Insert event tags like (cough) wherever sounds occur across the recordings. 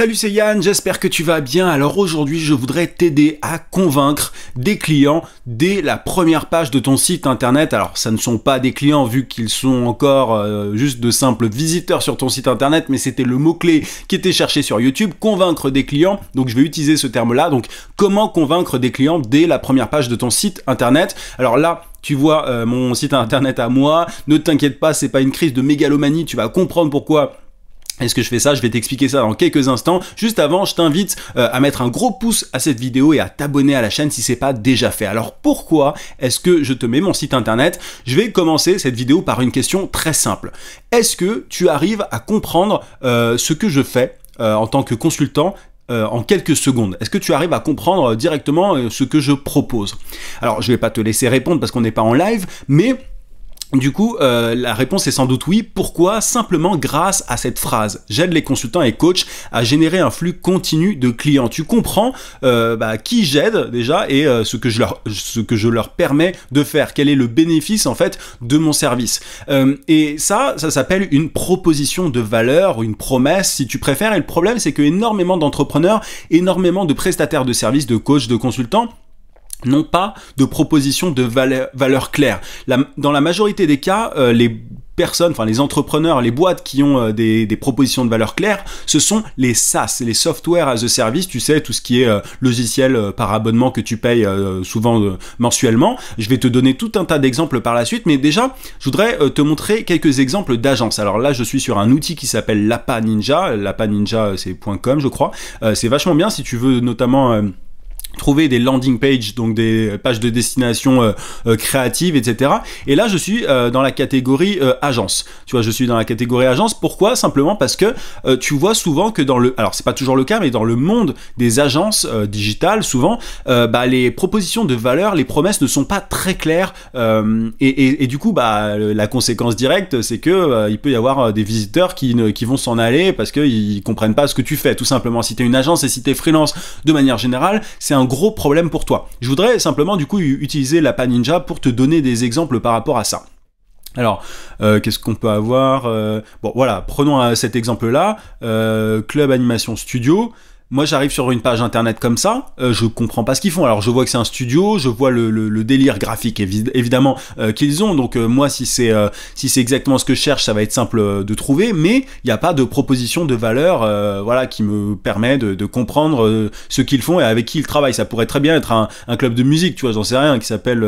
Salut c'est Yann, j'espère que tu vas bien. Alors aujourd'hui je voudrais t'aider à convaincre des clients dès la première page de ton site internet. Alors ça ne sont pas des clients vu qu'ils sont encore euh, juste de simples visiteurs sur ton site internet, mais c'était le mot-clé qui était cherché sur YouTube, convaincre des clients. Donc je vais utiliser ce terme-là. Donc comment convaincre des clients dès la première page de ton site internet Alors là, tu vois euh, mon site internet à moi, ne t'inquiète pas, c'est pas une crise de mégalomanie, tu vas comprendre pourquoi est-ce que je fais ça Je vais t'expliquer ça dans quelques instants. Juste avant, je t'invite euh, à mettre un gros pouce à cette vidéo et à t'abonner à la chaîne si c'est pas déjà fait. Alors pourquoi est-ce que je te mets mon site internet Je vais commencer cette vidéo par une question très simple. Est-ce que tu arrives à comprendre euh, ce que je fais euh, en tant que consultant en quelques secondes Est-ce que tu arrives à comprendre directement ce que je propose Alors, je vais pas te laisser répondre parce qu'on n'est pas en live, mais du coup, euh, la réponse est sans doute oui. Pourquoi Simplement grâce à cette phrase. J'aide les consultants et coachs à générer un flux continu de clients. Tu comprends euh, bah, qui j'aide déjà et euh, ce, que je leur, ce que je leur permets de faire. Quel est le bénéfice en fait de mon service Et ça, ça s'appelle une proposition de valeur ou une promesse si tu préfères. Et le problème, c'est que énormément d'entrepreneurs, énormément de prestataires de services, de coachs, de consultants n'ont pas de proposition de valeur, claire. dans la majorité des cas, euh, les personnes, enfin les entrepreneurs, les boîtes qui ont euh, des, propositions de valeur claire, ce sont les SaaS, les software as a service, tu sais, tout ce qui est euh, logiciel par abonnement que tu payes souvent mensuellement. Je vais te donner tout un tas d'exemples par la suite, mais déjà, je voudrais te montrer quelques exemples d'agences. Alors là, je suis sur un outil qui s'appelle Lapa Ninja. Lapa Ninja, c'est .com, je crois. c'est vachement bien si tu veux notamment trouver des landing pages, donc des pages de destination euh, euh, créatives, etc. Et là, je suis euh, dans la catégorie agence. Tu vois, je suis dans la catégorie agence. Pourquoi Simplement parce que tu vois souvent que dans le, alors c'est pas toujours le cas, mais dans le monde des agences digitales, souvent, bah, les propositions de valeur, les promesses ne sont pas très claires. Et, et, du coup, bah, la conséquence directe, c'est que il peut y avoir des visiteurs qui, vont s'en aller parce qu'ils comprennent pas ce que tu fais. Tout simplement, si tu es une agence et si tu es freelance, de manière générale, c'est un gros problème pour toi. Je voudrais simplement du coup utiliser la paninja pour te donner des exemples par rapport à ça. Alors, euh, qu'est-ce qu'on peut avoir euh, Bon, voilà, prenons euh, cet exemple-là, Club Animation Studio. Moi, j'arrive sur une page internet comme ça, euh, je comprends pas ce qu'ils font. Alors, je vois que c'est un studio, je vois le, le, le délire graphique évidemment euh, qu'ils ont. Donc, euh, moi, si c'est euh, si c'est exactement ce que je cherche, ça va être simple de trouver. Mais il n'y a pas de proposition de valeur, voilà, qui me permet de, de comprendre ce qu'ils font et avec qui ils travaillent. Ça pourrait très bien être un, un club de musique, tu vois, j'en sais rien, qui s'appelle,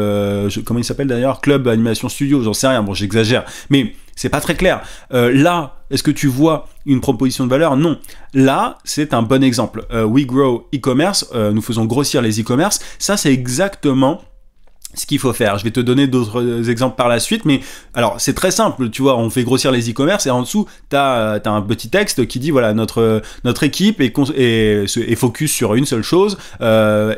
comment il s'appelle d'ailleurs, Club Animation Studio, j'en sais rien. Bon, j'exagère, mais c'est pas très clair. Euh, là, est-ce que tu vois une proposition de valeur Non. Là, c'est un bon exemple. Euh, We Grow e-commerce, euh, nous faisons grossir les e-commerce. Ça, c'est exactement ce qu'il faut faire. Je vais te donner d'autres euh, exemples par la suite, mais alors c'est très simple, tu vois, on fait grossir les e-commerce et en dessous, tu as, euh, un petit texte qui dit, voilà, notre, euh, notre équipe est, focus sur une seule chose,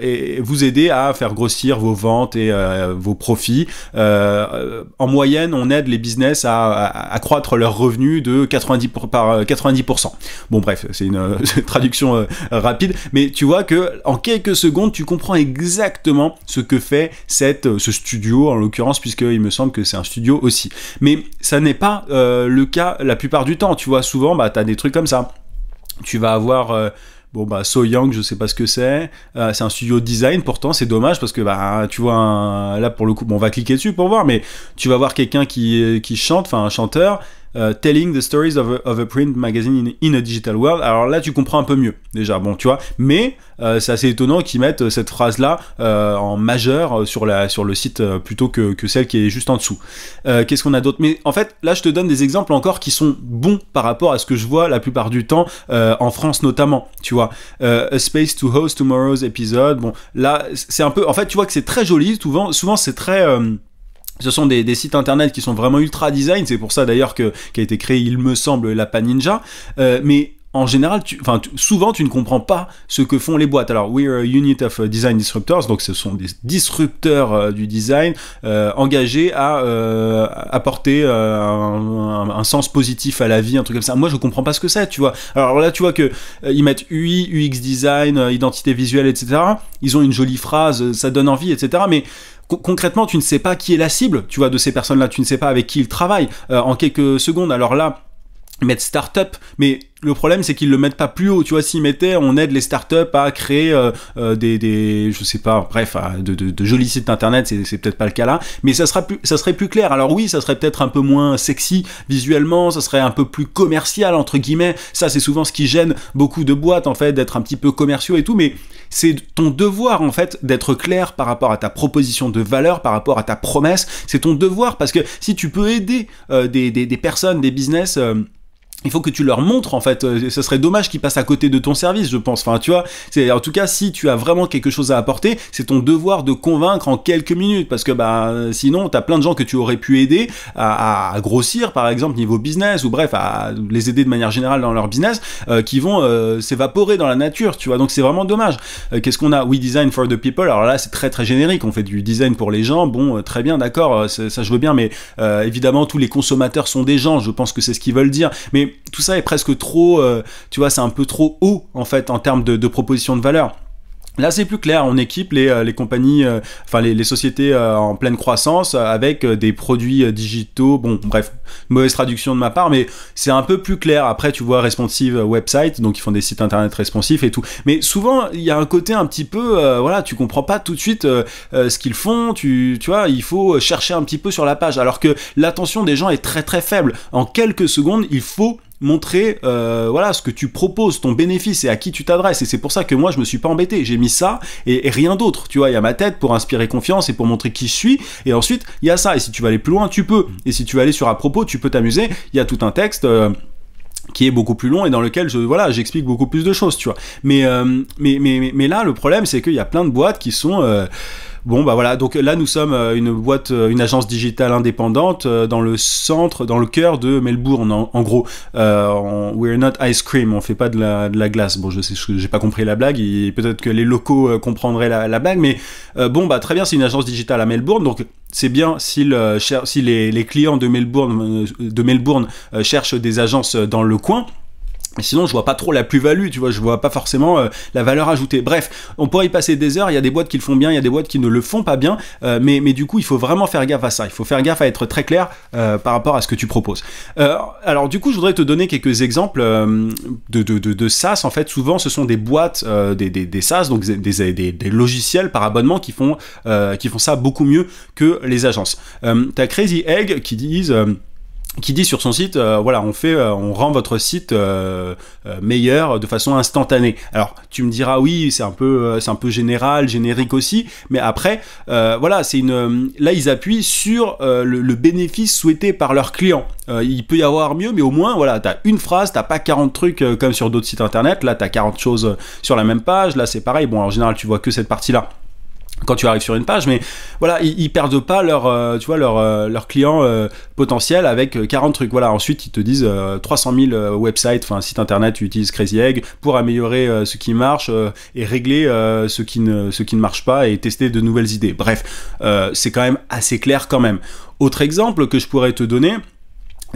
et vous aider à faire grossir vos ventes et vos profits. en moyenne, on aide les business à, accroître leurs revenus de 90 par 90%. Bon bref, c'est une (laughs) traduction rapide, mais tu vois que en quelques secondes, tu comprends exactement ce que fait cette euh, ce studio en l'occurrence puisqu'il me semble que c'est un studio aussi mais ça n'est pas euh, le cas la plupart du temps tu vois souvent bah t'as des trucs comme ça tu vas avoir euh, Bon bah Soyang, je sais pas ce que c'est. c'est un studio design. Pourtant, c'est dommage parce que bah tu vois là pour le coup, on va cliquer dessus pour voir, mais tu vas voir quelqu'un qui qui chante, enfin un chanteur euh, telling the Stories of a, Print Magazine in, a Digital World. Alors là, tu comprends un peu mieux, déjà, bon, tu vois. Mais euh, c'est assez étonnant qu'ils mettent euh, cette phrase-là en majeur sur, le site plutôt que, celle qui est juste en dessous. Qu'est-ce qu'on a d'autre Mais en fait, là, je te donne des exemples encore qui sont bons par rapport à ce que je vois la plupart du temps, en France notamment, tu vois. a Space to Host Tomorrow's Episode, bon, là, c'est un peu... En fait, tu vois que c'est très joli, souvent, souvent c'est très... Ce sont des, sites internet qui sont vraiment ultra design, c'est pour ça d'ailleurs qu'a a été créé, il me semble, la Paninja. Euh, mais en général, tu, enfin, souvent, tu ne comprends pas ce que font les boîtes. Alors, we are a unit of uh, design disruptors, donc ce sont des disrupteurs euh, du design euh, engagés à apporter un, sens positif à la vie, un truc comme ça. Moi, je comprends pas ce que c'est, tu vois. Alors là, tu vois que ils mettent UI, UX design, identité visuelle, etc. Ils ont une jolie phrase, ça donne envie, etc. Mais concrètement, tu ne sais pas qui est la cible, tu vois, de ces personnes-là, tu ne sais pas avec qui ils travaillent euh, en quelques secondes. Alors là, mettre start-up, mais le problème, c'est qu'ils le mettent pas plus haut. Tu vois, s'ils mettaient, on aide les startups à créer euh, euh, des, des, je sais pas, bref, de, jolis sites internet, c'est peut-être pas le cas là, mais ça, sera plus, ça serait plus clair. Alors oui, ça serait peut-être un peu moins sexy visuellement, ça serait un peu plus commercial, entre guillemets. Ça, c'est souvent ce qui gêne beaucoup de boîtes, en fait, d'être un petit peu commerciaux et tout, mais c'est ton devoir, en fait, d'être clair par rapport à ta proposition de valeur, par rapport à ta promesse. C'est ton devoir, parce que si tu peux aider euh, des, des, personnes, des business, il faut que tu leur montres en fait, euh, ce serait dommage qu'ils passent à côté de ton service, je pense. Enfin, tu vois, c'est en tout cas si tu as vraiment quelque chose à apporter, c'est ton devoir de convaincre en quelques minutes parce que bah sinon tu as plein de gens que tu aurais pu aider à, grossir par exemple niveau business ou bref à les aider de manière générale dans leur business euh, qui vont euh, s'évaporer dans la nature, tu vois. Donc c'est vraiment dommage. Qu'est-ce qu'on a We design for the people. Alors là, c'est très très générique, on fait du design pour les gens. Bon, très bien, d'accord, ça je veux bien mais évidemment tous les consommateurs sont des gens, je pense que c'est ce qu'ils veulent dire. Mais tout ça est presque trop, euh, tu vois, c'est un peu trop haut en fait en termes de, de proposition de valeur. Là, c'est plus clair. On équipe les, euh, compagnies, euh, enfin les, sociétés en pleine croissance avec des produits digitaux. Bon, bref, mauvaise traduction de ma part, mais c'est un peu plus clair. Après, tu vois, responsive website, donc ils font des sites internet responsifs et tout. Mais souvent, il y a un côté un petit peu, voilà, tu comprends pas tout de suite ce qu'ils font. Tu, tu vois, il faut chercher un petit peu sur la page, alors que l'attention des gens est très très faible. En quelques secondes, il faut montrer euh, voilà ce que tu proposes, ton bénéfice et à qui tu t'adresses. Et c'est pour ça que moi je me suis pas embêté, j'ai mis ça et, rien d'autre. Tu vois, il y a ma tête pour inspirer confiance et pour montrer qui je suis. Et ensuite il y a ça. Et si tu veux aller plus loin, tu peux. Et si tu veux aller sur à propos, tu peux t'amuser. Il y a tout un texte. Euh, qui est beaucoup plus long et dans lequel je voilà j'explique beaucoup plus de choses tu vois mais, euh, mais, mais mais là le problème c'est qu'il y a plein de boîtes qui sont Bon, bah voilà, donc là nous sommes euh, une boîte, euh, une agence digitale indépendante euh, dans le centre, dans le cœur de Melbourne, en, gros. we're not ice cream, on fait pas de la, glace. Bon, je sais, j'ai pas compris la blague, peut-être que les locaux comprendraient la, blague, mais bon, bah très bien, c'est une agence digitale à Melbourne, donc c'est bien si, si les, les, clients de Melbourne, de Melbourne cherchent des agences dans le coin. Sinon, je vois pas trop la plus-value, tu vois, je vois pas forcément euh, la valeur ajoutée. Bref, on pourrait y passer des heures, il y a des boîtes qui le font bien, il y a des boîtes qui ne le font pas bien, euh, mais, mais du coup, il faut vraiment faire gaffe à ça, il faut faire gaffe à être très clair euh, par rapport à ce que tu proposes. alors, du coup, je voudrais te donner quelques exemples de, de, de, SaaS. En fait, souvent, ce sont des boîtes, des, des, des, SaaS, donc des, des, des, logiciels par abonnement qui font, qui font ça beaucoup mieux que les agences. tu Crazy Egg qui disent qui dit sur son site, euh, voilà, on fait, euh, on rend votre site euh, meilleur de façon instantanée. Alors tu me diras oui, c'est un peu, c'est un peu général, générique aussi, mais après, voilà, c'est une, là ils appuient sur le, bénéfice souhaité par leur clients. il peut y avoir mieux, mais au moins, voilà, t'as une phrase, t'as pas 40 trucs comme sur d'autres sites internet. Là, t'as 40 choses sur la même page. Là, c'est pareil. Bon, en général, tu vois que cette partie-là quand tu arrives sur une page, mais voilà, ils, perdent pas leur, euh, tu vois, leur, euh, leur client euh, potentiel avec 40 trucs. Voilà, ensuite ils te disent 300 000 websites, enfin site internet, tu utilises Crazy Egg pour améliorer ce qui marche et régler ce qui ne, ce qui ne marche pas et tester de nouvelles idées. Bref, c'est quand même assez clair quand même. Autre exemple que je pourrais te donner,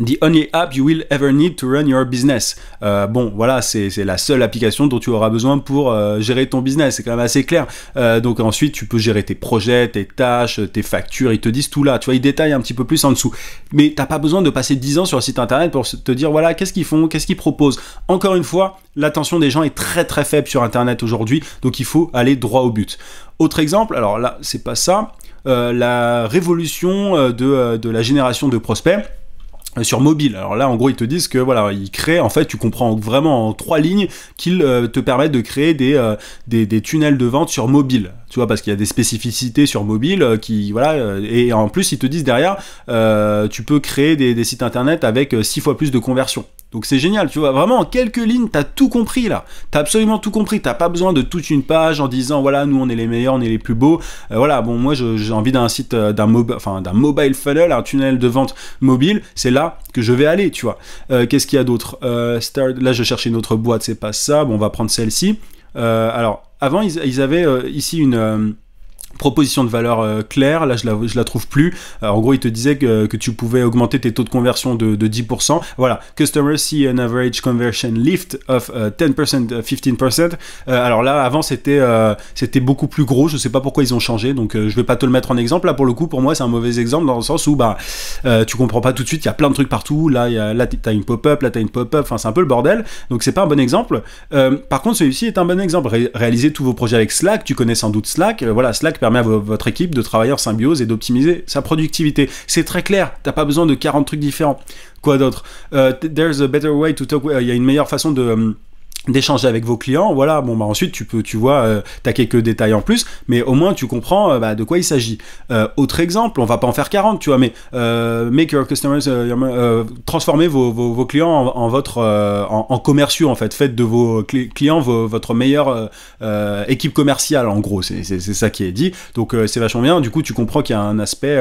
The only app you will ever need to run your business. Euh, bon, voilà, c'est la seule application dont tu auras besoin pour euh, gérer ton business. C'est quand même assez clair. Euh, donc ensuite, tu peux gérer tes projets, tes tâches, tes factures. Ils te disent tout là. Tu vois, ils détaillent un petit peu plus en dessous. Mais t'as pas besoin de passer 10 ans sur le site internet pour te dire voilà qu'est-ce qu'ils font, qu'est-ce qu'ils proposent. Encore une fois, l'attention des gens est très très faible sur internet aujourd'hui. Donc il faut aller droit au but. Autre exemple, alors là, c'est pas ça. la révolution de, de la génération de prospects sur mobile. Alors là, en gros, ils te disent que voilà, ils créent. En fait, tu comprends vraiment en trois lignes qu'ils euh, te permettent de créer euh, des, des, tunnels de vente sur mobile. Tu vois, parce qu'il y a des spécificités sur mobile euh, qui voilà. et en plus, ils te disent derrière, tu peux créer des, des sites internet avec six fois plus de conversions. Donc c'est génial, tu vois, vraiment en quelques lignes, t'as tout compris là. T'as absolument tout compris, t'as pas besoin de toute une page en disant voilà, nous on est les meilleurs, on est les plus beaux. Euh, voilà, bon moi j'ai envie d'un site, euh, d'un mobile funnel, un tunnel de vente mobile, c'est là que je vais aller, tu vois. Euh, qu'est-ce qu'il y a d'autre Là je cherche une autre boîte, c'est pas ça, bon on va prendre celle-ci. alors avant ils avaient ici une proposition de valeur euh, claire, là je la, je la trouve plus. Euh, en gros, il te disait que, tu pouvais augmenter tes taux de conversion de, 10%. Voilà, customer see an average conversion lift of 10%, euh, 15%. alors là, avant c'était c'était beaucoup plus gros, je ne sais pas pourquoi ils ont changé, donc je ne vais pas te le mettre en exemple. Là, pour le coup, pour moi, c'est un mauvais exemple dans le sens où bah tu comprends pas tout de suite, il y a plein de trucs partout. Là, y a, là une pop-up, là tu as une pop-up, enfin c'est un peu le bordel, donc c'est pas un bon exemple. par contre, celui-ci est un bon exemple. réaliser tous vos projets avec Slack, tu connais sans doute Slack, voilà, Slack permet à votre équipe de travailler en symbiose et d'optimiser sa productivité. C'est très clair, t'as pas besoin de 40 trucs différents. Quoi d'autre euh, There's a better way to talk. Euh, il y a une meilleure façon de. Euh, d'échanger avec vos clients, voilà, bon bah ensuite tu peux, tu vois, euh, t'as quelques détails en plus, mais au moins tu comprends euh, bah, de quoi il s'agit. Euh, autre exemple, on va pas en faire 40, tu vois, mais make your customers, transformez vos, clients en, votre, en, commerciaux en fait, faites de vos clients votre meilleure équipe commerciale en gros, c'est ça qui est dit. Donc c'est vachement bien, du coup tu comprends qu'il y a un aspect,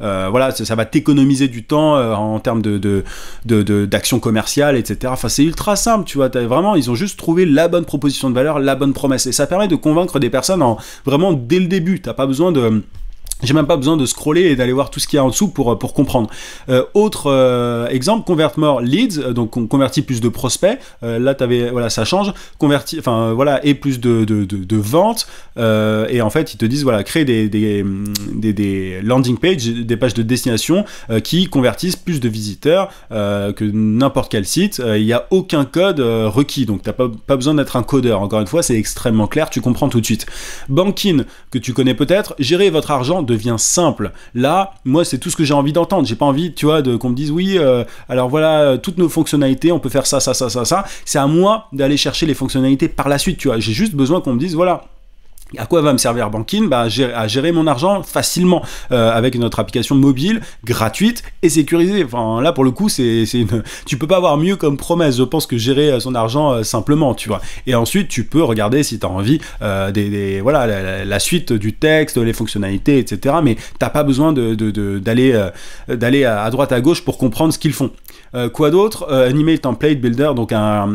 voilà, ça, va t'économiser du temps en termes de d'action commerciale, etc. Enfin c'est ultra simple, tu vois, vraiment ils ont trouver la bonne proposition de valeur, la bonne promesse. Et ça permet de convaincre des personnes en, vraiment dès le début. T'as pas besoin de j'ai même pas besoin de scroller et d'aller voir tout ce qu'il y a en dessous pour, euh, pour comprendre. Euh, autre euh, exemple exemple, more Leads, donc on convertit plus de prospects. Euh, là, avais, voilà, ça change. Converti, enfin voilà, et plus de, de, de, ventes. et en fait, ils te disent, voilà, créer des, des, des, des landing pages, des pages de destination qui convertissent plus de visiteurs que n'importe quel site. Il n'y a aucun code requis, donc t'as pas, pas besoin d'être un codeur. Encore une fois, c'est extrêmement clair, tu comprends tout de suite. Banking, que tu connais peut-être, gérer votre argent devient simple. Là, moi, c'est tout ce que j'ai envie d'entendre. J'ai pas envie, tu vois, de qu'on me dise oui. Euh, alors voilà, euh, toutes nos fonctionnalités, on peut faire ça, ça, ça, ça, ça. C'est à moi d'aller chercher les fonctionnalités par la suite, tu vois. J'ai juste besoin qu'on me dise voilà à quoi va me servir Banking bah, à, gérer, mon argent facilement euh, avec notre application mobile gratuite et sécurisée. Enfin, là, pour le coup, c'est une... tu peux pas avoir mieux comme promesse. Je pense que gérer euh, son argent euh, simplement, tu vois. Et ensuite, tu peux regarder si tu as envie des, voilà la, suite du texte, les fonctionnalités, etc. Mais t'as pas besoin de, d'aller à droite à gauche pour comprendre ce qu'ils font. Euh, quoi d'autre euh, Animer le template builder, donc un,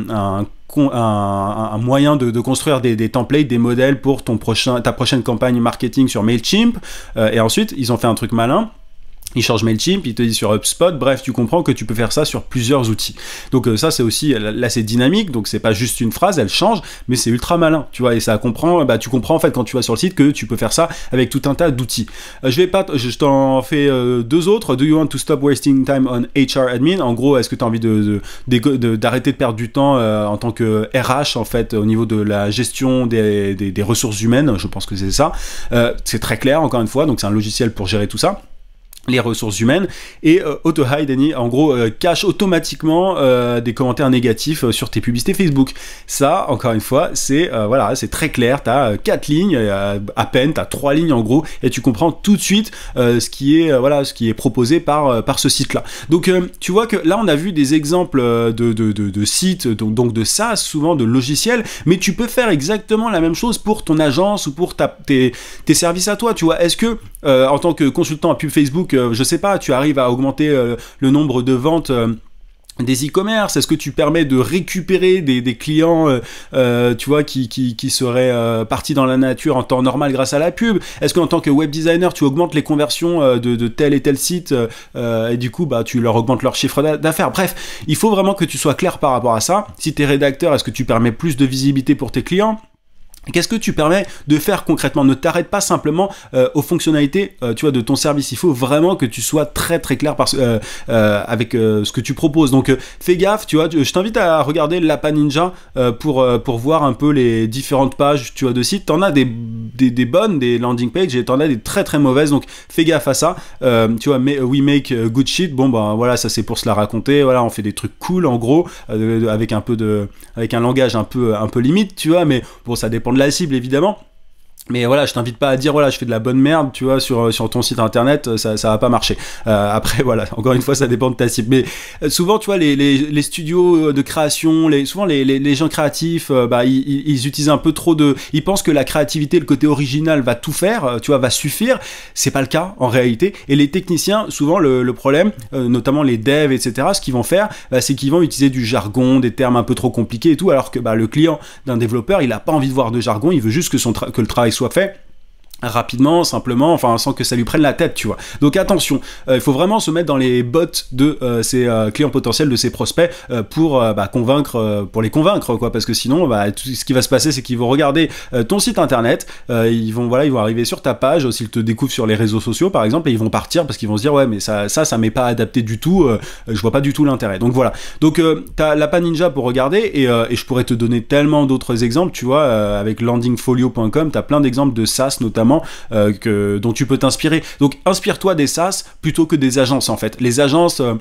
moyen de, construire des, templates, des modèles pour ta prochaine campagne marketing sur MailChimp. Euh, et ensuite, ils ont fait un truc malin il change Mailchimp, il te dit sur HubSpot, bref, tu comprends que tu peux faire ça sur plusieurs outils. Donc euh, ça c'est aussi là c'est dynamique, donc c'est pas juste une phrase, elle change, mais c'est ultra malin, tu vois, et ça comprend, bah tu comprends en fait quand tu vas sur le site que tu peux faire ça avec tout un tas d'outils. Euh, je vais pas, je t'en fais euh, deux autres. Do you want to stop wasting time on HR admin En gros, est-ce que tu as envie de d'arrêter de, perdre du temps en tant que RH en fait au niveau de la gestion des, des ressources humaines Je pense que c'est ça. c'est très clair encore une fois, donc c'est un logiciel pour gérer tout ça les ressources humaines et euh, AutoHide en gros euh, cache automatiquement euh, des commentaires négatifs euh, sur tes publicités Facebook. Ça encore une fois, c'est voilà, c'est très clair, tu as quatre lignes à peine, tu as trois lignes en gros et tu comprends tout de suite ce qui est voilà, ce qui est proposé par par ce site là. Donc tu vois que là on a vu des exemples de, de, de, sites donc, donc de ça, souvent de logiciels, mais tu peux faire exactement la même chose pour ton agence ou pour ta, tes, tes services à toi, tu vois. Est-ce que en tant que consultant à pub Facebook euh, je sais pas, tu arrives à augmenter euh, le nombre de ventes euh, des e-commerce Est-ce que tu permets de récupérer des, clients, tu vois, qui, qui, seraient partis dans la nature en temps normal grâce à la pub Est-ce qu'en tant que web designer, tu augmentes les conversions de, tel et tel site et du coup, bah, tu leur augmentes leur chiffre d'affaires Bref, il faut vraiment que tu sois clair par rapport à ça. Si tu es rédacteur, est-ce que tu permets plus de visibilité pour tes clients Qu'est-ce que tu permets de faire concrètement Ne t'arrête pas simplement euh, aux fonctionnalités, euh, tu vois, de ton service. Il faut vraiment que tu sois très très clair parce, euh, avec ce que tu proposes. Donc fais gaffe, tu vois. je t'invite à regarder Lapa Ninja pour pour voir un peu les différentes pages, tu vois, de sites. T'en as des, bonnes, des landing pages, et t'en as des très très mauvaises. Donc fais gaffe à ça. tu vois, mais we make good shit. Bon ben voilà, ça c'est pour se la raconter. Voilà, on fait des trucs cool en gros, avec un peu de, avec un langage un peu un peu limite, tu vois. Mais bon, ça dépend de la cible évidemment mais voilà, je t'invite pas à dire voilà, je fais de la bonne merde, tu vois, sur euh, sur ton site internet, euh, ça ça va pas marcher. Euh, après (laughs) voilà, encore une fois, ça dépend de ta cible. Mais souvent, tu vois, les les, les studios de création, les souvent les les, les gens créatifs, bah ils, utilisent un peu trop de, ils pensent que la créativité, le côté original va tout faire, tu vois, va suffire. C'est pas le cas en réalité. Et les techniciens, souvent le, le problème, notamment les devs, etc. Ce qu'ils vont faire, bah, c'est qu'ils vont utiliser du jargon, des termes un peu trop compliqués et tout, alors que bah le client d'un développeur, il a pas envie de voir de jargon, il veut juste que son que le travail soit soit fait rapidement, simplement, enfin sans que ça lui prenne la tête, tu vois. Donc attention, euh, il faut vraiment se mettre dans les bottes de euh, ces euh, clients potentiels, de ces prospects, pour bah, convaincre, pour les convaincre, quoi, parce que sinon, bah, ce qui va se passer, c'est qu'ils vont regarder ton site internet, ils vont voilà, ils vont arriver sur ta page, s'ils te découvrent sur les réseaux sociaux, par exemple, et ils vont partir parce qu'ils vont se dire ouais, mais ça, ça, ça m'est pas adapté du tout, je vois pas du tout l'intérêt. Donc voilà. Donc t'as la paninja ninja pour regarder, et, et, je pourrais te donner tellement d'autres exemples, tu vois, avec landingfolio.com, t'as plein d'exemples de SaaS notamment euh, que, dont tu peux t'inspirer. Donc inspire-toi des SaaS plutôt que des agences en fait. Les agences euh,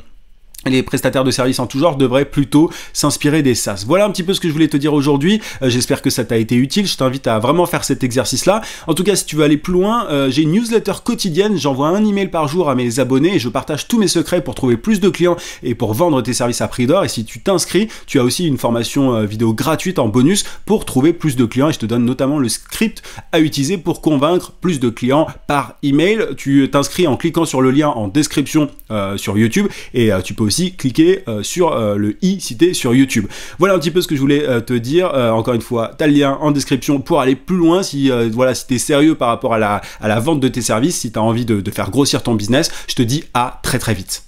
les prestataires de services en tout genre devraient plutôt s'inspirer des SaaS. Voilà un petit peu ce que je voulais te dire aujourd'hui. Euh, j'espère que ça t'a été utile. Je t'invite à vraiment faire cet exercice-là. En tout cas, si tu veux aller plus loin, euh, j'ai une newsletter quotidienne. J'envoie un email par jour à mes abonnés et je partage tous mes secrets pour trouver plus de clients et pour vendre tes services à prix d'or. Et si tu t'inscris, tu as aussi une formation euh, vidéo gratuite en bonus pour trouver plus de clients. Et je te donne notamment le script à utiliser pour convaincre plus de clients par email. Tu t'inscris en cliquant sur le lien en description sur YouTube et tu peux aussi cliquer euh, sur euh, le i cité sur YouTube. Voilà un petit peu ce que je voulais euh, te dire. encore une fois, as le lien en description pour aller plus loin si voilà si es sérieux par rapport à la, vente de tes services, si tu as envie de faire grossir ton business. Je te dis à très très vite.